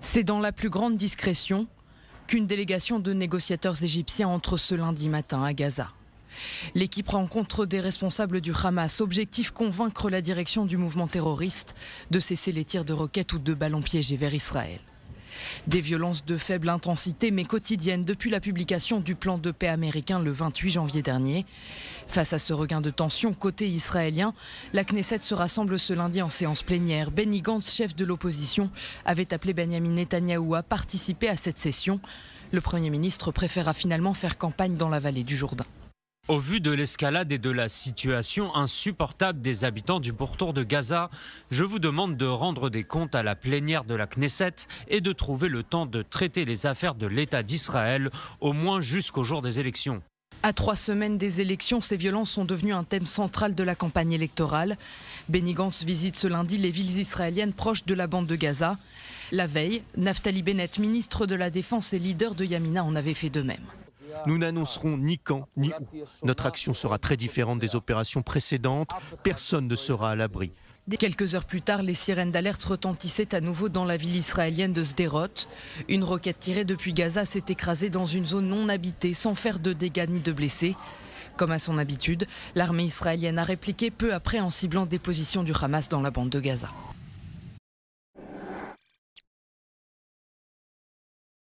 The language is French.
C'est dans la plus grande discrétion qu'une délégation de négociateurs égyptiens entre ce lundi matin à Gaza. L'équipe rencontre des responsables du Hamas, objectif convaincre la direction du mouvement terroriste de cesser les tirs de roquettes ou de ballons piégés vers Israël. Des violences de faible intensité mais quotidiennes depuis la publication du plan de paix américain le 28 janvier dernier. Face à ce regain de tension côté israélien, la Knesset se rassemble ce lundi en séance plénière. Benny Gantz, chef de l'opposition, avait appelé Benjamin Netanyahou à participer à cette session. Le Premier ministre préféra finalement faire campagne dans la vallée du Jourdain. Au vu de l'escalade et de la situation insupportable des habitants du pourtour de Gaza, je vous demande de rendre des comptes à la plénière de la Knesset et de trouver le temps de traiter les affaires de l'État d'Israël, au moins jusqu'au jour des élections. À trois semaines des élections, ces violences sont devenues un thème central de la campagne électorale. Benny visite ce lundi les villes israéliennes proches de la bande de Gaza. La veille, Naftali Bennett, ministre de la Défense et leader de Yamina, en avait fait de même. Nous n'annoncerons ni quand ni où. Notre action sera très différente des opérations précédentes. Personne ne sera à l'abri. Quelques heures plus tard, les sirènes d'alerte retentissaient à nouveau dans la ville israélienne de Sderot. Une roquette tirée depuis Gaza s'est écrasée dans une zone non habitée sans faire de dégâts ni de blessés. Comme à son habitude, l'armée israélienne a répliqué peu après en ciblant des positions du Hamas dans la bande de Gaza.